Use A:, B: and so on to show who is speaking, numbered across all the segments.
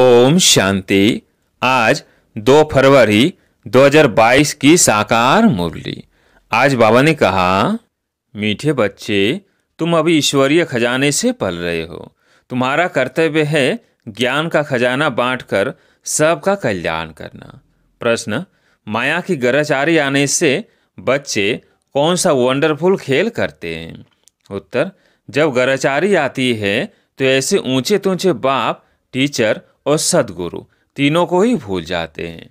A: ओम शांति आज 2 फरवरी 2022 की साकार मुरली आज बाबा ने कहा मीठे बच्चे तुम अभी ईश्वरीय खजाने से पल रहे हो तुम्हारा कर्तव्य है ज्ञान का खजाना बांटकर सबका कल्याण करना प्रश्न माया की गराचारी आने से बच्चे कौन सा वंडरफुल खेल करते हैं उत्तर जब गराचारी आती है तो ऐसे ऊंचे तूचे बाप टीचर और सदगुरु तीनों को ही भूल जाते हैं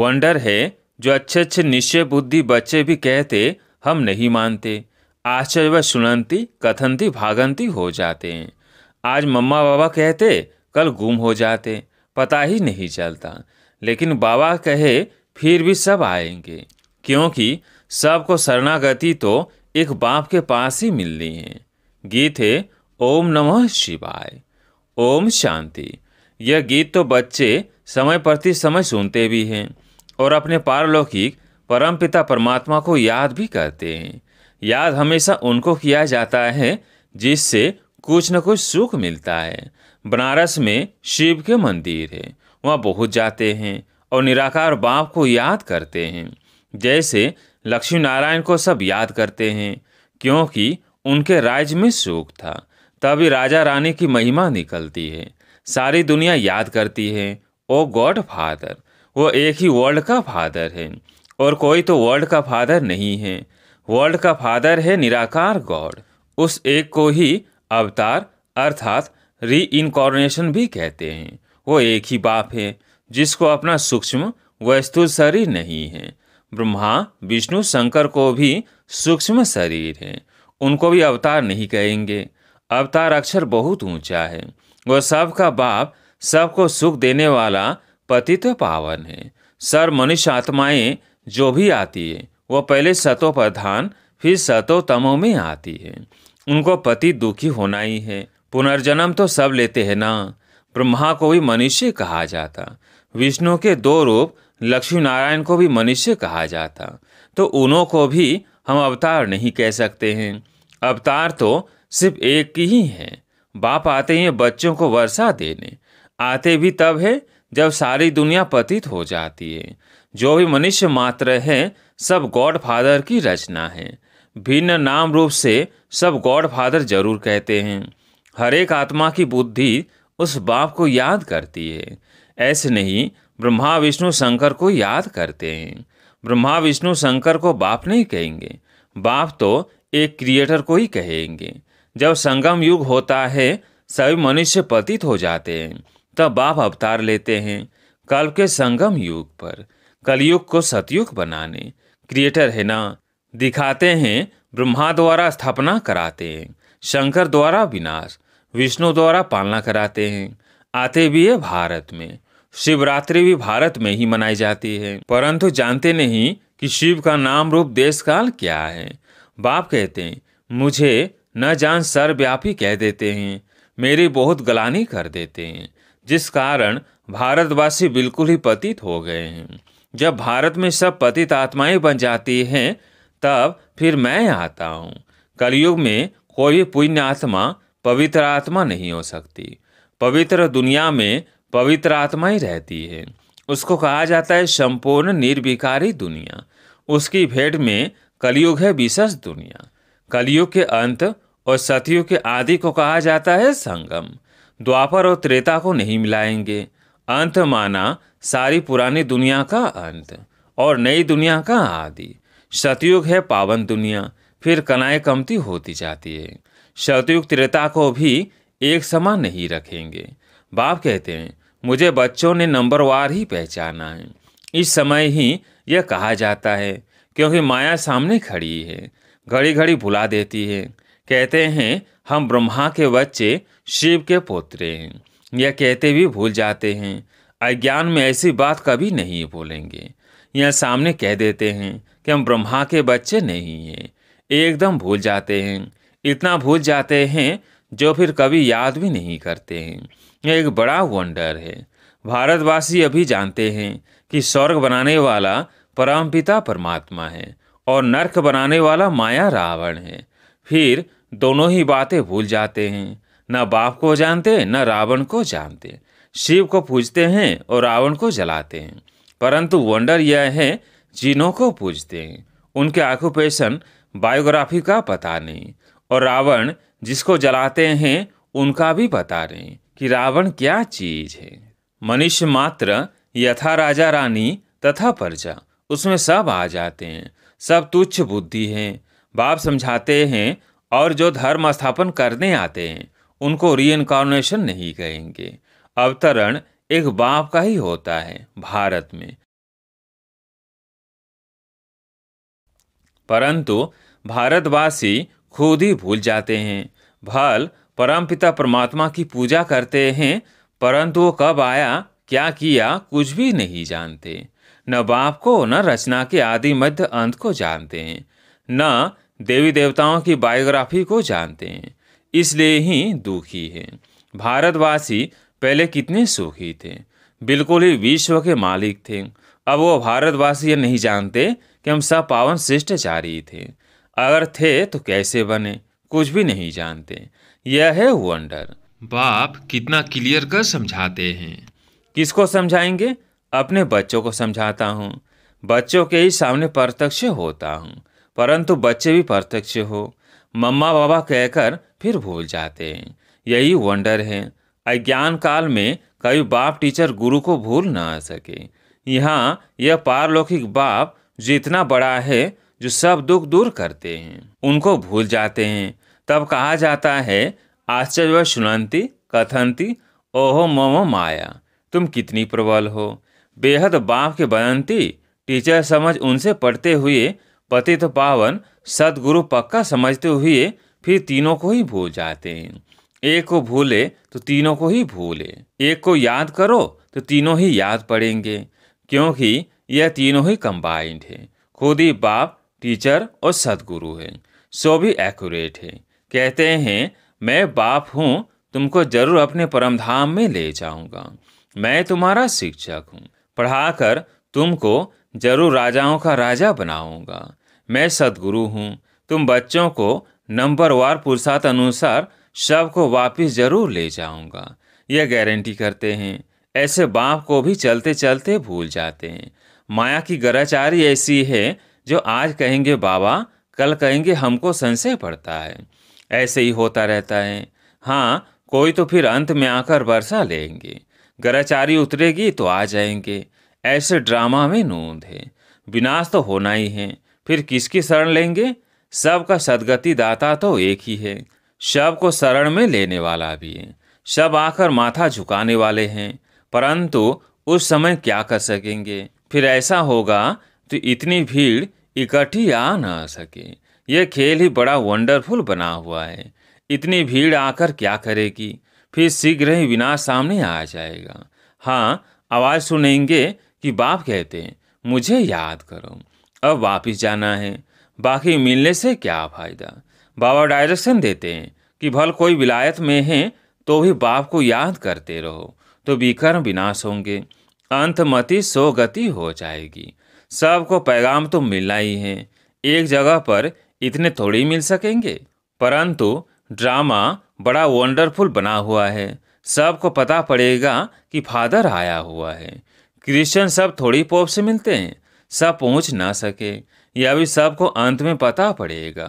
A: वंडर है जो अच्छे अच्छे निश्चय बुद्धि बच्चे भी कहते हम नहीं मानते आश्चर्य व सुनंती कथंती भागंती हो जाते हैं आज मम्मा बाबा कहते कल गुम हो जाते पता ही नहीं चलता लेकिन बाबा कहे फिर भी सब आएंगे क्योंकि सबको शरणागति तो एक बाप के पास ही मिलनी है गीत है ओम नमः शिवाय ओम शांति यह गीत तो बच्चे समय प्रति समय सुनते भी हैं और अपने पारलौकिक परमपिता परमात्मा को याद भी करते हैं याद हमेशा उनको किया जाता है जिससे कुछ न कुछ सुख मिलता है बनारस में शिव के मंदिर है वहाँ बहुत जाते हैं और निराकार बाप को याद करते हैं जैसे लक्ष्मी नारायण को सब याद करते हैं क्योंकि उनके राज्य में सुख था तभी राजा रानी की महिमा निकलती है सारी दुनिया याद करती है ओ गॉड फादर वो एक ही वर्ल्ड का फादर है और कोई तो वर्ल्ड का फादर नहीं है वर्ल्ड का फादर है निराकार गॉड उस एक को ही अवतार अर्थात री इनकॉर्नेशन भी कहते हैं वो एक ही बाप है जिसको अपना सूक्ष्म वस्तु शरीर नहीं है ब्रह्मा विष्णु शंकर को भी सूक्ष्म शरीर है उनको भी अवतार नहीं कहेंगे अवतार अक्षर बहुत ऊंचा है वो सबका बाप सबको सुख देने वाला पति तो पावन है सर मनुष्य आत्माएं जो भी आती है वह पहले सतो प्रधान फिर सतो तमो में आती है उनको पति दुखी होना ही है पुनर्जन्म तो सब लेते हैं ना ब्रह्मा को भी मनुष्य कहा जाता विष्णु के दो रूप लक्ष्मी नारायण को भी मनुष्य कहा जाता तो उनों को भी हम अवतार नहीं कह सकते हैं अवतार तो सिर्फ एक ही है बाप आते हैं बच्चों को वर्षा देने आते भी तब है जब सारी दुनिया पतित हो जाती है जो भी मनुष्य मात्र है सब गॉड फादर की रचना है भिन्न नाम रूप से सब गॉड फादर जरूर कहते हैं हर एक आत्मा की बुद्धि उस बाप को याद करती है ऐसे नहीं ब्रह्मा विष्णु शंकर को याद करते हैं ब्रह्मा विष्णु शंकर को बाप नहीं कहेंगे बाप तो एक क्रिएटर को ही कहेंगे जब संगम युग होता है सभी मनुष्य पतित हो जाते हैं तब बाप अवतार लेते हैं कल्प के संगम युग पर कलयुग को सतयुग बनाने क्रिएटर है ना दिखाते हैं ब्रह्मा द्वारा स्थापना कराते हैं शंकर द्वारा विनाश विष्णु द्वारा पालना कराते हैं आते भी है भारत में शिवरात्रि भी भारत में ही मनाई जाती है परंतु जानते नहीं कि शिव का नाम रूप देश काल क्या है बाप कहते हैं मुझे न जान सर्वव्यापी कह देते हैं मेरी बहुत गलानी कर देते हैं जिस कारण भारतवासी बिल्कुल ही पतित हो गए हैं जब भारत में सब पतित आत्माएं बन जाती हैं तब फिर मैं आता हूँ कलयुग में कोई भी पुण्य आत्मा पवित्र आत्मा नहीं हो सकती पवित्र दुनिया में पवित्र आत्मा ही रहती है उसको कहा जाता है संपूर्ण निर्विकारी दुनिया उसकी भेंट में कलयुग है विशेष दुनिया कलयुग के अंत और सतयुग के आदि को कहा जाता है संगम द्वापर और त्रेता को नहीं मिलाएंगे अंत माना सारी पुरानी दुनिया का अंत और नई दुनिया का आदि सतयुग है पावन दुनिया फिर कनाए कमती होती जाती है सतयुग त्रेता को भी एक समान नहीं रखेंगे बाप कहते हैं मुझे बच्चों ने नंबर वार ही पहचाना है इस समय ही यह कहा जाता है क्योंकि माया सामने खड़ी है घड़ी घड़ी भुला देती है कहते हैं हम ब्रह्मा के बच्चे शिव के पोत्रे हैं यह कहते भी भूल जाते हैं अज्ञान में ऐसी बात कभी नहीं बोलेंगे यह सामने कह देते हैं कि हम ब्रह्मा के बच्चे नहीं हैं एकदम भूल जाते हैं इतना भूल जाते हैं जो फिर कभी याद भी नहीं करते हैं यह एक बड़ा वंडर है भारतवासी अभी जानते हैं कि स्वर्ग बनाने वाला परमपिता परमात्मा है और नर्क बनाने वाला माया रावण है फिर दोनों ही बातें भूल जाते हैं न बाप को जानते न रावण को जानते शिव को पूजते हैं और रावण को जलाते हैं परंतु वंडर यह है जिनों को पूजते हैं उनके ऑक्यूपेशन बायोग्राफी का पता नहीं और रावण जिसको जलाते हैं उनका भी पता नहीं कि रावण क्या चीज है मनुष्य मात्र यथा राजा रानी तथा प्रजा उसमें सब आ जाते हैं सब तुच्छ बुद्धि हैं बाप समझाते हैं और जो धर्म स्थापन करने आते हैं उनको री नहीं कहेंगे अवतरण एक बाप का ही होता है भारत में परंतु भारतवासी खुद ही भूल जाते हैं भल परमपिता परमात्मा की पूजा करते हैं परंतु वो कब आया क्या किया कुछ भी नहीं जानते न बाप को न रचना के आदि मध्य अंत को जानते हैं न देवी देवताओं की बायोग्राफी को जानते हैं इसलिए ही दुखी हैं भारतवासी पहले कितने सुखी थे बिल्कुल ही विश्व के मालिक थे अब वो भारतवासी ये नहीं जानते कि हम सब पावन शिष्टाचारी थे अगर थे तो कैसे बने कुछ भी नहीं जानते यह है वंडर बाप कितना क्लियर कर समझाते हैं किसको समझाएंगे अपने बच्चों को समझाता हूँ बच्चों के ही सामने प्रत्यक्ष होता हूँ परंतु बच्चे भी प्रत्यक्ष हो मम्मा बाबा कहकर फिर भूल जाते हैं यही वंडर है अज्ञान काल में कभी बाप टीचर गुरु को भूल ना सके यहाँ यह पारलौकिक बाप जितना बड़ा है जो सब दुख दूर करते हैं उनको भूल जाते हैं तब कहा जाता है आश्चर्य सुनंती कथंती ओहो ममो माया तुम कितनी प्रबल हो बेहद बाप के बनंती टीचर समझ उनसे पढ़ते हुए पतित तो पावन सदगुरु पक्का समझते हुए फिर तीनों को ही भूल जाते हैं एक को भूले तो तीनों को ही भूले एक को याद करो तो तीनों ही याद पड़ेंगे क्योंकि यह तीनों ही कंबाइंड है खुद ही बाप टीचर और सदगुरु है सो भी एक्यूरेट है कहते हैं मैं बाप हूँ तुमको जरूर अपने परमधाम में ले जाऊँगा मैं तुम्हारा शिक्षक हूँ पढ़ाकर तुमको जरूर राजाओं का राजा बनाऊँगा मैं सदगुरु हूँ तुम बच्चों को नंबरवार पुरसात अनुसार शव को वापस जरूर ले जाऊँगा यह गारंटी करते हैं ऐसे बाप को भी चलते चलते भूल जाते हैं माया की गराचारी ऐसी है जो आज कहेंगे बाबा कल कहेंगे हमको संशय पड़ता है ऐसे ही होता रहता है हाँ कोई तो फिर अंत में आकर वर्षा लेंगे गराचारी उतरेगी तो आ जाएंगे ऐसे ड्रामा में नूंद है विनाश तो होना ही है फिर किसकी शरण लेंगे सब का सदगति दाता तो एक ही है शब को शरण में लेने वाला भी है शब आकर माथा झुकाने वाले हैं परंतु उस समय क्या कर सकेंगे फिर ऐसा होगा तो इतनी भीड़ इकट्ठी आ ना सके यह खेल ही बड़ा वंडरफुल बना हुआ है इतनी भीड़ आकर क्या करेगी फिर शीघ्र ही विनाश सामने आ जाएगा हाँ आवाज़ सुनेंगे कि बाप कहते हैं मुझे याद करो अब वापिस जाना है बाकी मिलने से क्या फ़ायदा बाबा डायरेक्शन देते हैं कि भल कोई विलायत में है तो भी बाप को याद करते रहो तो विकर्म विनाश होंगे अंतमति सो गति हो जाएगी सबको पैगाम तो मिलना ही है एक जगह पर इतने थोड़ी मिल सकेंगे परंतु ड्रामा बड़ा वंडरफुल बना हुआ है सबको पता पड़ेगा कि फादर आया हुआ है क्रिश्चियन सब थोड़ी पोप से मिलते हैं सब पहुंच ना सके या भी सबको अंत में पता पड़ेगा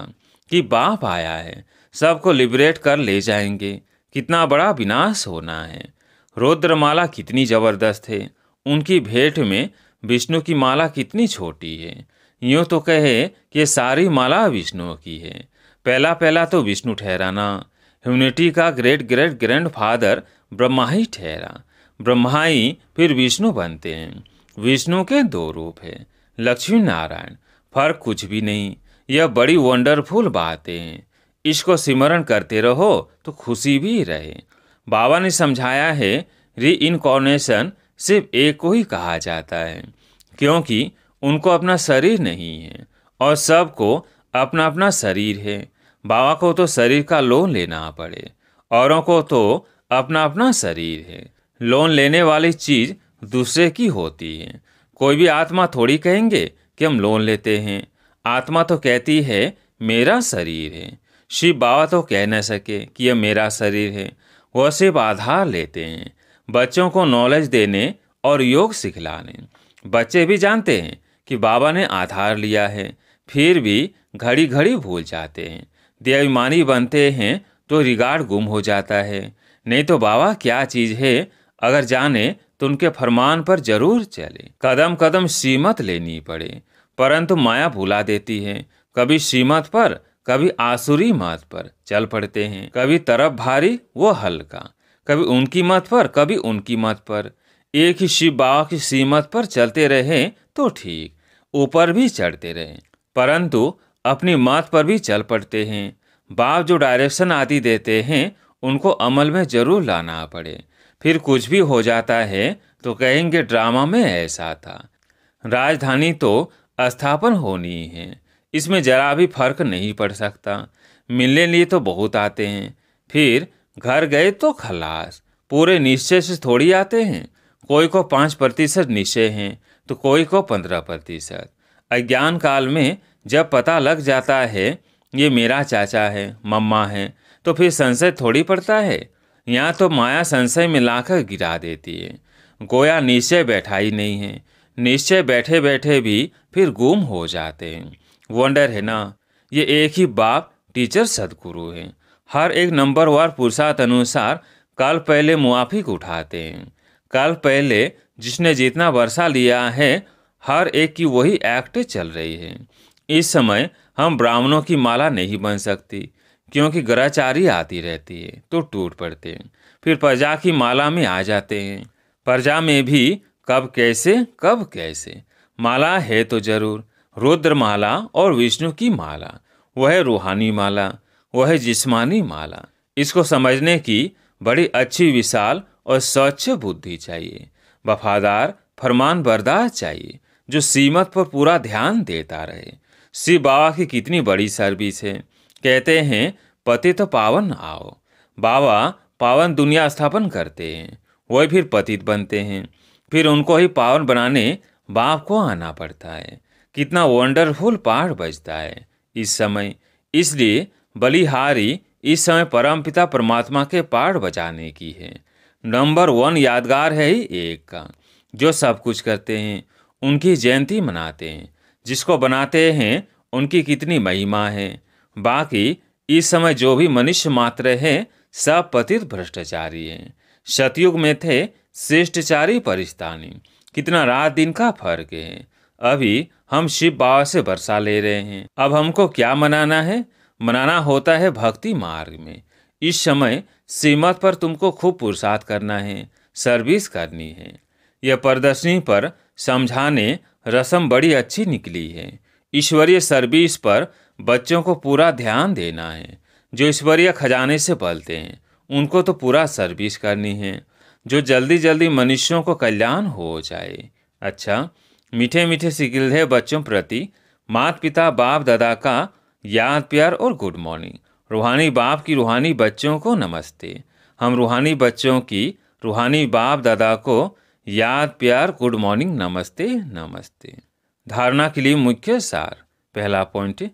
A: कि बाप आया है सबको लिबरेट कर ले जाएंगे कितना बड़ा विनाश होना है रुद्रमाला कितनी जबरदस्त है उनकी भेंट में विष्णु की माला कितनी छोटी है यूँ तो कहे कि सारी माला विष्णु की है पहला पहला तो विष्णु ठहराना ह्यूनिटी का great great grandfather Brahma ही ठहरा ब्रह्मा ही फिर विष्णु बनते हैं विष्णु के दो रूप है लक्ष्मी नारायण फर्क कुछ भी नहीं यह बड़ी वंडरफुल बातें इसको सिमरण करते रहो तो खुशी भी रहे बाबा ने समझाया है री इनकॉर्नेशन सिर्फ एक को ही कहा जाता है क्योंकि उनको अपना शरीर नहीं है और सबको अपना अपना शरीर है बाबा को तो शरीर का लोन लेना पड़े औरों को तो अपना अपना शरीर है लोन लेने वाली चीज़ दूसरे की होती है कोई भी आत्मा थोड़ी कहेंगे कि हम लोन लेते हैं आत्मा तो कहती है मेरा शरीर है शिव बाबा तो कह न सके कि यह मेरा शरीर है वह सिर्फ आधार लेते हैं बच्चों को नॉलेज देने और योग सिखलाने बच्चे भी जानते हैं कि बाबा ने आधार लिया है फिर भी घड़ी घड़ी भूल जाते हैं देवमानी बनते हैं तो रिगार्ड गुम हो जाता है नहीं तो बाबा क्या चीज़ है अगर जाने तो उनके फरमान पर जरूर चले कदम कदम सीमत लेनी पड़े परंतु माया भुला देती है कभी सीमत पर कभी आसुरी मत पर चल पड़ते हैं कभी तरफ भारी वो हल्का कभी उनकी मत पर कभी उनकी मत पर एक ही शिव बाबा की सीमत पर चलते रहे तो ठीक ऊपर भी चढ़ते रहे परंतु अपनी मत पर भी चल पड़ते हैं बाप जो डायरेक्शन आदि देते हैं उनको अमल में जरूर लाना पड़े फिर कुछ भी हो जाता है तो कहेंगे ड्रामा में ऐसा था राजधानी तो स्थापन होनी है इसमें जरा भी फर्क नहीं पड़ सकता मिलने लिए तो बहुत आते हैं फिर घर गए तो खलास पूरे निश्चय से थोड़ी आते हैं कोई को पाँच प्रतिशत निश्चय हैं तो कोई को पंद्रह प्रतिशत अज्ञान काल में जब पता लग जाता है ये मेरा चाचा है मम्मा है तो फिर संशय थोड़ी पड़ता है या तो माया संशय में लाकर गिरा देती है गोया निश्चय बैठा ही नहीं है निश्चय बैठे बैठे भी फिर गुम हो जाते हैं वंडर है ना ये एक ही बाप टीचर सदगुरु है हर एक वार पुरुषार्थ अनुसार कल पहले मुआफिक उठाते हैं कल पहले जिसने जितना वर्षा लिया है हर एक की वही एक्ट चल रही है इस समय हम ब्राह्मणों की माला नहीं बन सकती क्योंकि ग्रहचारी आती रहती है तो टूट पड़ते हैं फिर प्रजा की माला में आ जाते हैं प्रजा में भी कब कैसे कब कैसे माला है तो जरूर रुद्र माला और विष्णु की माला वह रूहानी माला वह जिस्मानी माला इसको समझने की बड़ी अच्छी विशाल और स्वच्छ बुद्धि चाहिए वफादार फरमान बरदार चाहिए जो सीमत पर पूरा ध्यान देता रहे शिव बाबा की कितनी बड़ी सर्विस है कहते हैं पति तो पावन आओ बाबा पावन दुनिया स्थापन करते हैं वही फिर पतित बनते हैं फिर उनको ही पावन बनाने बाप को आना पड़ता है कितना वंडरफुल पार बजता है इस समय इसलिए बलिहारी इस समय परम पिता परमात्मा के पार बजाने की है नंबर वन यादगार है ही एक का जो सब कुछ करते हैं उनकी जयंती मनाते हैं जिसको बनाते हैं उनकी कितनी महिमा है बाकी इस समय जो भी मनुष्य मात्र है सब पतित भ्रष्टाचारी है सतयुग में थे शिष्टाचारी परिस्तानी कितना रात दिन का फर्क है अभी हम शिव बाबा से वर्षा ले रहे हैं अब हमको क्या मनाना है मनाना होता है भक्ति मार्ग में इस समय सीमत पर तुमको खूब पुरुषार्थ करना है सर्विस करनी है यह प्रदर्शनी पर समझाने रसम बड़ी अच्छी निकली है ईश्वरीय सर्विस पर बच्चों को पूरा ध्यान देना है जो ईश्वरीय खजाने से पलते हैं उनको तो पूरा सर्विस करनी है जो जल्दी जल्दी मनुष्यों को कल्याण हो जाए अच्छा मीठे मीठे सिगिल्धे बच्चों प्रति मात पिता बाप दादा का याद प्यार और गुड मॉर्निंग रूहानी बाप की रूहानी बच्चों को नमस्ते हम रूहानी बच्चों की रूहानी बाप दादा को याद प्यार गुड मॉर्निंग नमस्ते नमस्ते धारणा के लिए मुख्य सार पहला पॉइंट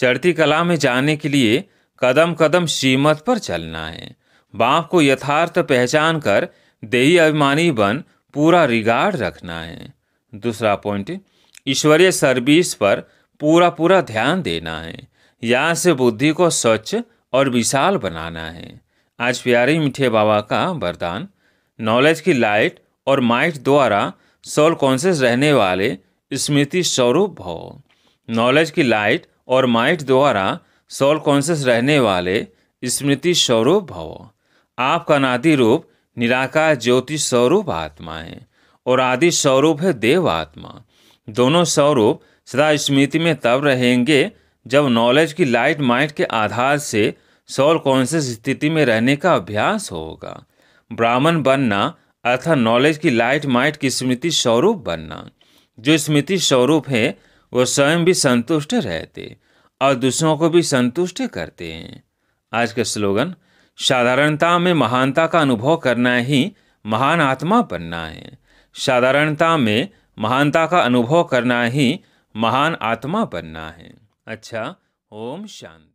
A: चढ़ती कला में जाने के लिए कदम कदम श्रीमत पर चलना है बाप को यथार्थ पहचान कर देही अभिमानी बन पूरा रिगार्ड रखना है दूसरा पॉइंट ईश्वरीय सर्विस पर पूरा पूरा ध्यान देना है यहाँ से बुद्धि को स्वच्छ और विशाल बनाना है आज प्यारे मीठे बाबा का वरदान नॉलेज की लाइट और माइट द्वारा सोल कॉन्शियस रहने वाले स्मृति स्वरूप हो नॉलेज की लाइट और माइट द्वारा सोल कॉन्सियस रहने वाले स्मृति स्वरूप भव आपका नादि रूप निराकार ज्योति स्वरूप आत्मा है और आदि स्वरूप है देव आत्मा दोनों स्वरूप सदा स्मृति में तब रहेंगे जब नॉलेज की लाइट माइट के आधार से सोल कॉन्सियस स्थिति में रहने का अभ्यास होगा ब्राह्मण बनना अर्थात नॉलेज की लाइट माइट की स्मृति स्वरूप बनना जो स्मृति स्वरूप है वो स्वयं भी संतुष्ट रहते और दूसरों को भी संतुष्ट करते हैं आज का स्लोगन साधारणता में महानता का अनुभव करना ही महान आत्मा बनना है साधारणता में महानता का अनुभव करना ही महान आत्मा बनना है अच्छा ओम शांति